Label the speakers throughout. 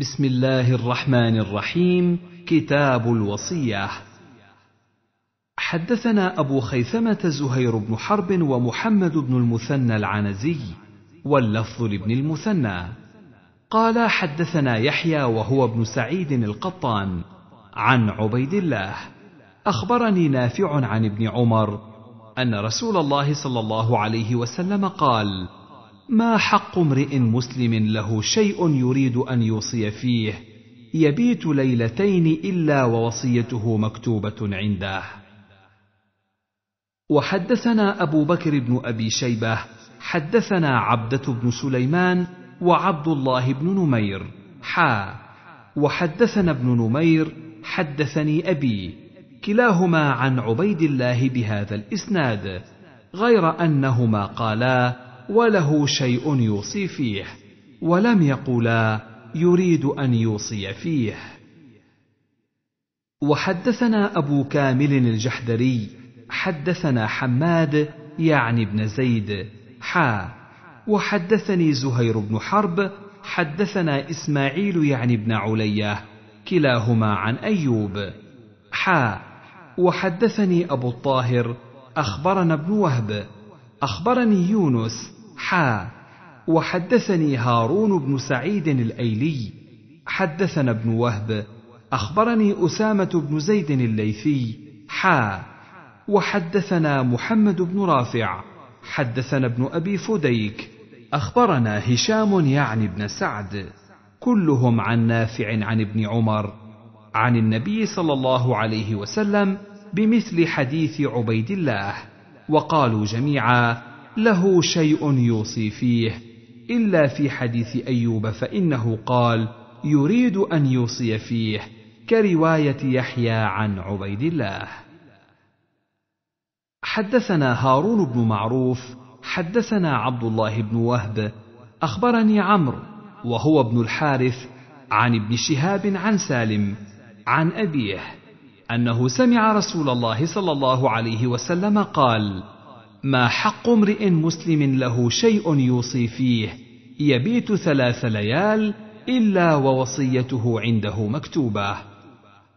Speaker 1: بسم الله الرحمن الرحيم كتاب الوصية حدثنا أبو خيثمة زهير بن حرب ومحمد بن المثنى العنزي واللفظ لابن المثنى قال حدثنا يحيى وهو ابن سعيد القطان عن عبيد الله أخبرني نافع عن ابن عمر أن رسول الله صلى الله عليه وسلم قال: ما حق امرئ مسلم له شيء يريد ان يوصي فيه يبيت ليلتين الا ووصيته مكتوبه عنده وحدثنا ابو بكر بن ابي شيبه حدثنا عبده بن سليمان وعبد الله بن نمير حا وحدثنا ابن نمير حدثني ابي كلاهما عن عبيد الله بهذا الاسناد غير انهما قالا وله شيء يوصي فيه ولم يقولا يريد ان يوصي فيه وحدثنا ابو كامل الجحدري حدثنا حماد يعني ابن زيد حا وحدثني زهير بن حرب حدثنا اسماعيل يعني ابن علية كلاهما عن ايوب حا وحدثني ابو الطاهر اخبرنا ابن وهب اخبرني يونس حا وحدثني هارون بن سعيد الايلي حدثنا ابن وهب اخبرني اسامه بن زيد الليثي حا وحدثنا محمد بن رافع حدثنا ابن ابي فديك اخبرنا هشام يعني ابن سعد كلهم عن نافع عن ابن عمر عن النبي صلى الله عليه وسلم بمثل حديث عبيد الله وقالوا جميعا له شيء يوصي فيه الا في حديث ايوب فانه قال يريد ان يوصي فيه كروايه يحيى عن عبيد الله حدثنا هارون بن معروف حدثنا عبد الله بن وهب اخبرني عمرو وهو ابن الحارث عن ابن شهاب عن سالم عن ابيه انه سمع رسول الله صلى الله عليه وسلم قال ما حق امرئ مسلم له شيء يوصي فيه يبيت ثلاث ليال الا ووصيته عنده مكتوبه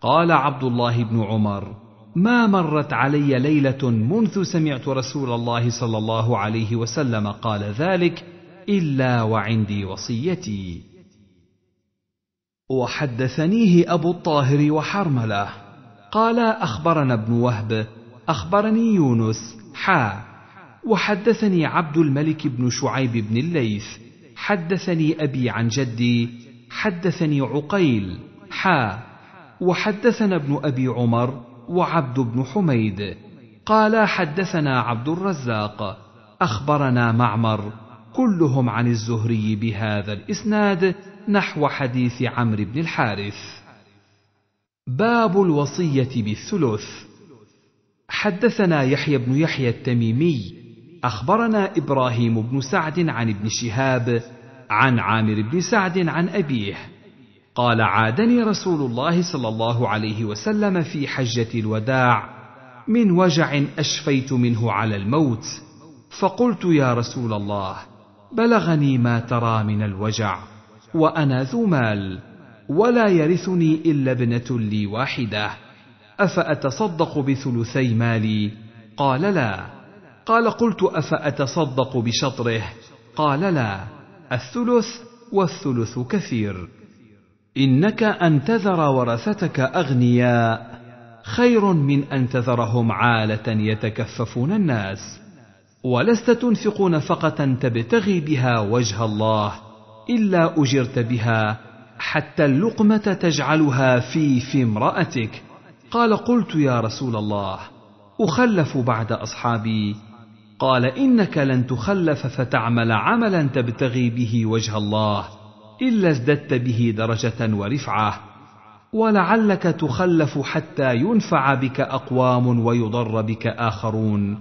Speaker 1: قال عبد الله بن عمر ما مرت علي ليله منذ سمعت رسول الله صلى الله عليه وسلم قال ذلك الا وعندي وصيتي وحدثنيه ابو الطاهر وحرمله قال اخبرنا ابن وهب اخبرني يونس حا وحدثني عبد الملك بن شعيب بن الليث حدثني ابي عن جدي حدثني عقيل حا وحدثنا ابن ابي عمر وعبد بن حميد قالا حدثنا عبد الرزاق اخبرنا معمر كلهم عن الزهري بهذا الاسناد نحو حديث عمرو بن الحارث باب الوصيه بالثلث حدثنا يحيى بن يحيى التميمي اخبرنا ابراهيم بن سعد عن ابن شهاب عن عامر بن سعد عن ابيه قال عادني رسول الله صلى الله عليه وسلم في حجه الوداع من وجع اشفيت منه على الموت فقلت يا رسول الله بلغني ما ترى من الوجع وانا ذو مال ولا يرثني الا ابنه لي واحده افاتصدق بثلثي مالي قال لا قال قلت افاتصدق بشطره قال لا الثلث والثلث كثير انك ان تذر ورثتك اغنياء خير من ان تذرهم عاله يتكففون الناس ولست تنفق نفقه تبتغي بها وجه الله الا اجرت بها حتى اللقمه تجعلها في في امراتك قال قلت يا رسول الله اخلف بعد اصحابي قال انك لن تخلف فتعمل عملا تبتغي به وجه الله الا ازددت به درجه ورفعه ولعلك تخلف حتى ينفع بك اقوام ويضر بك اخرون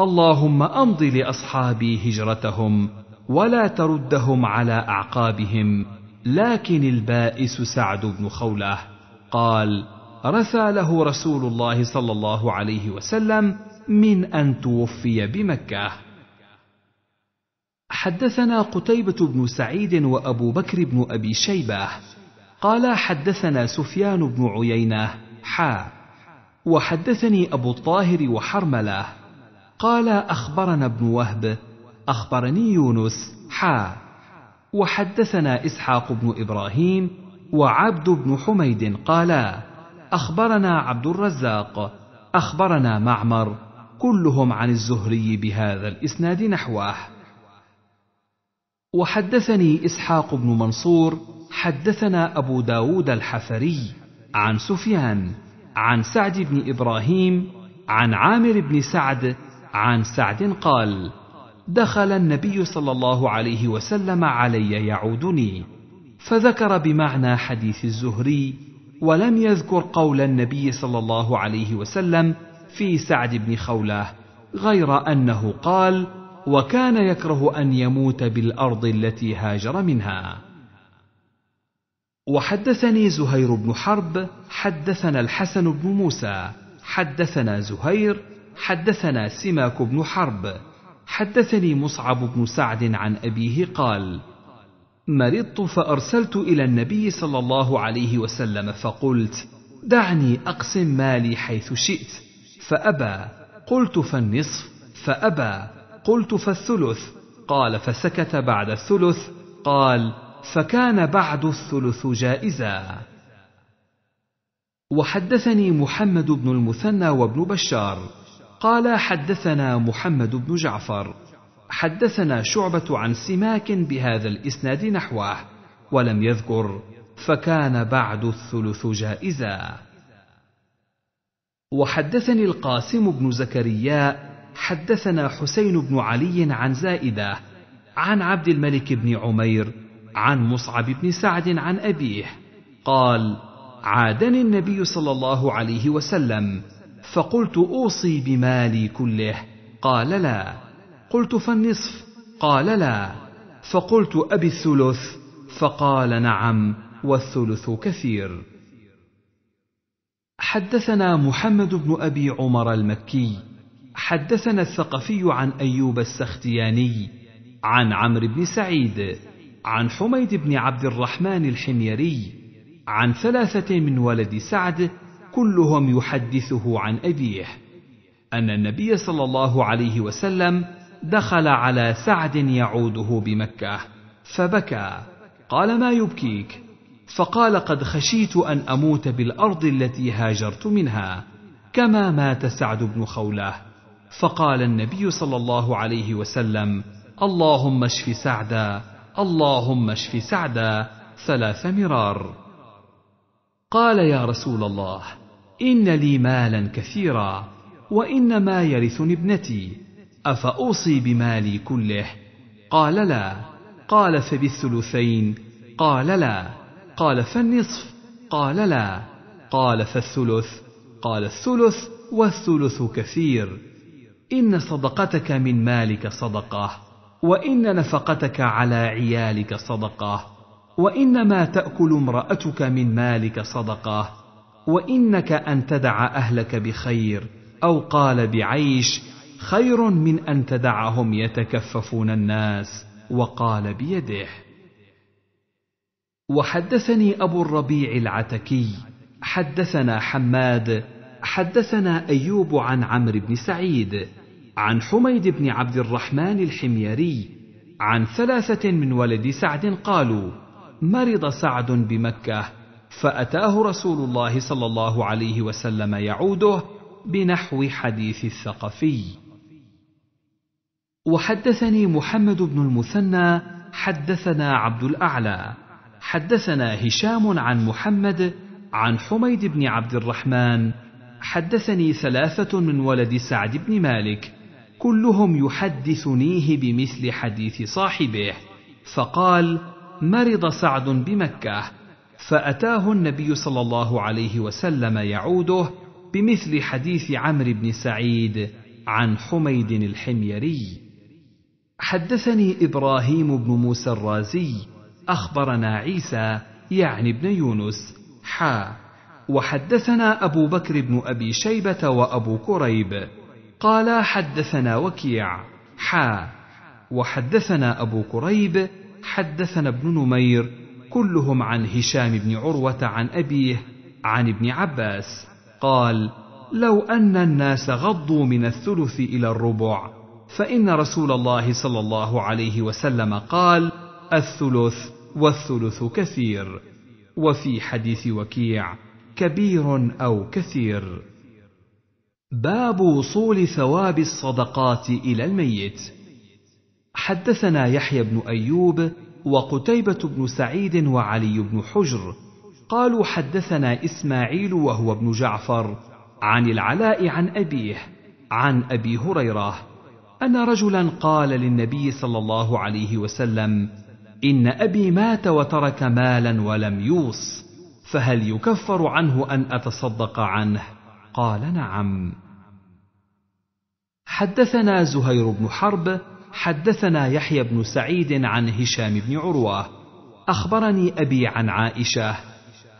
Speaker 1: اللهم امض لاصحابي هجرتهم ولا تردهم على اعقابهم لكن البائس سعد بن خوله قال رثى له رسول الله صلى الله عليه وسلم من أن توفي بمكة. حدثنا قتيبة بن سعيد وأبو بكر بن أبي شيبة قال حدثنا سفيان بن عيينة حا وحدثني أبو الطاهر وحرملة قال أخبرنا ابن وهب أخبرني يونس حا وحدثنا إسحاق بن إبراهيم وعبد بن حميد قالا أخبرنا عبد الرزاق أخبرنا معمر كلهم عن الزهري بهذا الاسناد نحوه وحدثني اسحاق بن منصور حدثنا ابو داود الحفري عن سفيان عن سعد بن ابراهيم عن عامر بن سعد عن سعد قال دخل النبي صلى الله عليه وسلم علي يعودني فذكر بمعنى حديث الزهري ولم يذكر قول النبي صلى الله عليه وسلم في سعد بن خوله غير انه قال وكان يكره ان يموت بالارض التي هاجر منها وحدثني زهير بن حرب حدثنا الحسن بن موسى حدثنا زهير حدثنا سماك بن حرب حدثني مصعب بن سعد عن ابيه قال مرضت فارسلت الى النبي صلى الله عليه وسلم فقلت دعني اقسم مالي حيث شئت فأبى قلت فالنصف فأبى قلت فالثلث قال فسكت بعد الثلث قال فكان بعد الثلث جائزا وحدثني محمد بن المثنى وابن بشار قال حدثنا محمد بن جعفر حدثنا شعبة عن سماك بهذا الإسناد نحوه ولم يذكر فكان بعد الثلث جائزا وحدثني القاسم بن زكريا حدثنا حسين بن علي عن زائده عن عبد الملك بن عمير عن مصعب بن سعد عن ابيه قال عادني النبي صلى الله عليه وسلم فقلت اوصي بمالي كله قال لا قلت فالنصف قال لا فقلت ابي الثلث فقال نعم والثلث كثير حدثنا محمد بن ابي عمر المكي حدثنا الثقفي عن ايوب السختياني عن عمرو بن سعيد عن حميد بن عبد الرحمن الحميري عن ثلاثه من ولد سعد كلهم يحدثه عن ابيه ان النبي صلى الله عليه وسلم دخل على سعد يعوده بمكه فبكى قال ما يبكيك فقال قد خشيت ان اموت بالارض التي هاجرت منها كما مات سعد بن خوله فقال النبي صلى الله عليه وسلم اللهم اشف سعدا اللهم اشف سعدا ثلاث مرار قال يا رسول الله ان لي مالا كثيرا وانما يرثني ابنتي افاوصي بمالي كله قال لا قال فبالثلثين قال لا قال فالنصف قال لا قال فالثلث قال الثلث والثلث كثير ان صدقتك من مالك صدقه وان نفقتك على عيالك صدقه وان ما تاكل امراتك من مالك صدقه وانك ان تدع اهلك بخير او قال بعيش خير من ان تدعهم يتكففون الناس وقال بيده وحدثني ابو الربيع العتكي حدثنا حماد حدثنا ايوب عن عمرو بن سعيد عن حميد بن عبد الرحمن الحميري عن ثلاثه من ولد سعد قالوا مرض سعد بمكه فاتاه رسول الله صلى الله عليه وسلم يعوده بنحو حديث الثقفي وحدثني محمد بن المثنى حدثنا عبد الاعلى حدثنا هشام عن محمد عن حميد بن عبد الرحمن حدثني ثلاثة من ولد سعد بن مالك كلهم يحدثنيه بمثل حديث صاحبه فقال مرض سعد بمكة فأتاه النبي صلى الله عليه وسلم يعوده بمثل حديث عمرو بن سعيد عن حميد الحميري حدثني إبراهيم بن موسى الرازي أخبرنا عيسى يعني بن يونس حا وحدثنا أبو بكر بن أبي شيبة وأبو كريب قال حدثنا وكيع حا وحدثنا أبو كريب حدثنا ابن نمير كلهم عن هشام بن عروة عن أبيه عن ابن عباس قال لو أن الناس غضوا من الثلث إلى الربع فإن رسول الله صلى الله عليه وسلم قال الثلث والثلث كثير وفي حديث وكيع كبير او كثير باب وصول ثواب الصدقات الى الميت حدثنا يحيى بن ايوب وقتيبه بن سعيد وعلي بن حجر قالوا حدثنا اسماعيل وهو ابن جعفر عن العلاء عن ابيه عن ابي هريره ان رجلا قال للنبي صلى الله عليه وسلم ان ابي مات وترك مالا ولم يوص فهل يكفر عنه ان اتصدق عنه قال نعم حدثنا زهير بن حرب حدثنا يحيى بن سعيد عن هشام بن عروه اخبرني ابي عن عائشه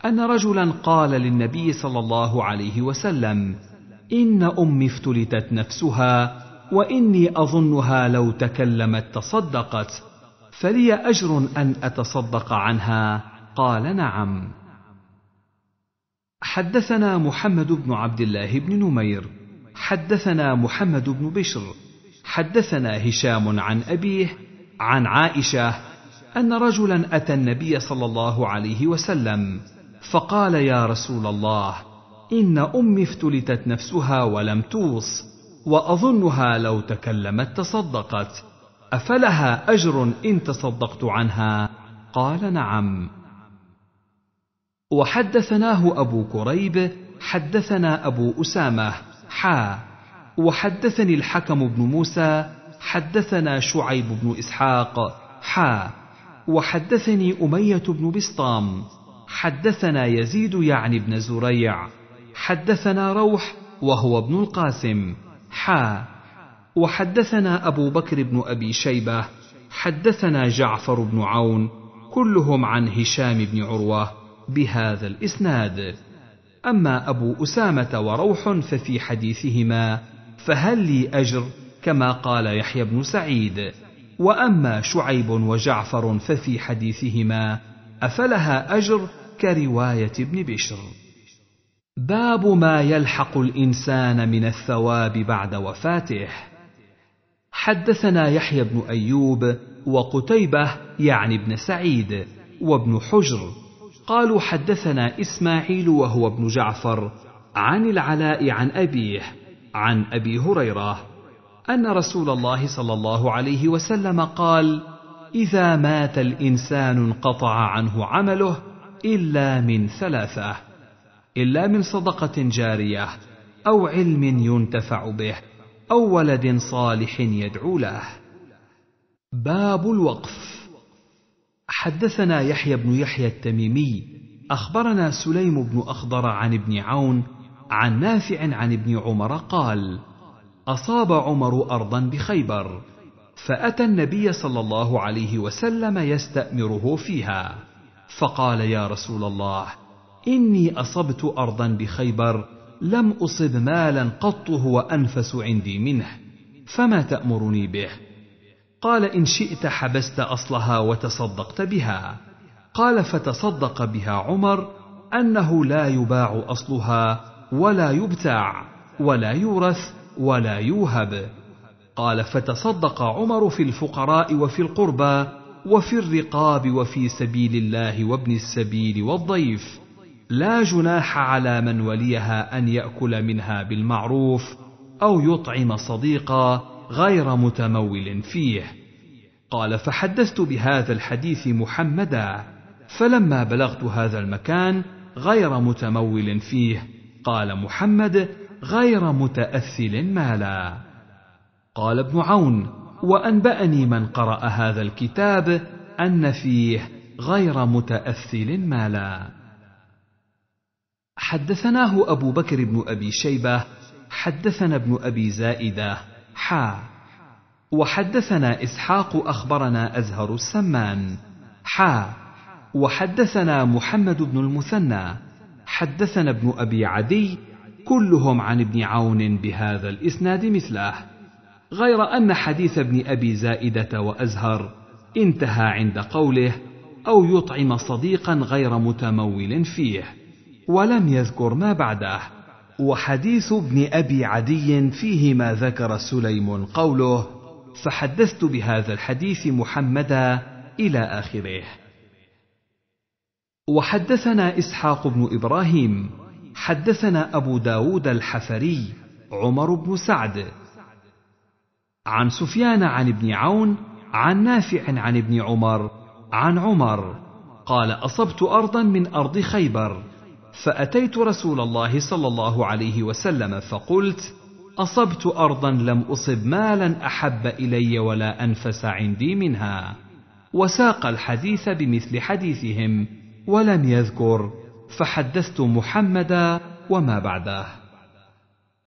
Speaker 1: ان رجلا قال للنبي صلى الله عليه وسلم ان امي افتلتت نفسها واني اظنها لو تكلمت تصدقت فلي اجر ان اتصدق عنها قال نعم حدثنا محمد بن عبد الله بن نمير حدثنا محمد بن بشر حدثنا هشام عن ابيه عن عائشه ان رجلا اتى النبي صلى الله عليه وسلم فقال يا رسول الله ان امي افتلتت نفسها ولم توص واظنها لو تكلمت تصدقت افلها اجر ان تصدقت عنها قال نعم وحدثناه ابو كريب حدثنا ابو اسامه حا وحدثني الحكم بن موسى حدثنا شعيب بن اسحاق حا وحدثني اميه بن بسطام حدثنا يزيد يعني بن زريع حدثنا روح وهو ابن القاسم حا وحدثنا ابو بكر بن ابي شيبه حدثنا جعفر بن عون كلهم عن هشام بن عروه بهذا الاسناد اما ابو اسامه وروح ففي حديثهما فهل لي اجر كما قال يحيى بن سعيد واما شعيب وجعفر ففي حديثهما افلها اجر كروايه ابن بشر باب ما يلحق الانسان من الثواب بعد وفاته حدثنا يحيى بن ايوب وقتيبه يعني بن سعيد وابن حجر قالوا حدثنا اسماعيل وهو ابن جعفر عن العلاء عن ابيه عن ابي هريره ان رسول الله صلى الله عليه وسلم قال اذا مات الانسان انقطع عنه عمله الا من ثلاثه الا من صدقه جاريه او علم ينتفع به او ولد صالح يدعو له باب الوقف حدثنا يحيى بن يحيى التميمي اخبرنا سليم بن اخضر عن ابن عون عن نافع عن ابن عمر قال اصاب عمر ارضا بخيبر فاتى النبي صلى الله عليه وسلم يستامره فيها فقال يا رسول الله اني اصبت ارضا بخيبر لم أصب مالا قط هو أنفس عندي منه فما تأمرني به قال إن شئت حبست أصلها وتصدقت بها قال فتصدق بها عمر أنه لا يباع أصلها ولا يبتاع ولا يورث ولا يوهب قال فتصدق عمر في الفقراء وفي القربى وفي الرقاب وفي سبيل الله وابن السبيل والضيف لا جناح على من وليها ان ياكل منها بالمعروف او يطعم صديقا غير متمول فيه قال فحدثت بهذا الحديث محمدا فلما بلغت هذا المكان غير متمول فيه قال محمد غير متاثل مالا قال ابن عون وانباني من قرا هذا الكتاب ان فيه غير متاثل مالا حدثناه أبو بكر بن أبي شيبة حدثنا ابن أبي زائدة حا وحدثنا إسحاق أخبرنا أزهر السمان حا وحدثنا محمد بن المثنى حدثنا ابن أبي عدي كلهم عن ابن عون بهذا الإسناد مثله غير أن حديث ابن أبي زائدة وأزهر انتهى عند قوله أو يطعم صديقا غير متمول فيه ولم يذكر ما بعده وحديث ابن ابي عدي فيه ما ذكر سليم قوله فحدثت بهذا الحديث محمدا الى اخره وحدثنا اسحاق بن ابراهيم حدثنا ابو داود الحفري عمر بن سعد عن سفيان عن ابن عون عن نافع عن ابن عمر عن عمر قال اصبت ارضا من ارض خيبر فأتيت رسول الله صلى الله عليه وسلم فقلت: أصبت أرضا لم أصب مالا أحب إلي ولا أنفس عندي منها. وساق الحديث بمثل حديثهم ولم يذكر فحدثت محمدا وما بعده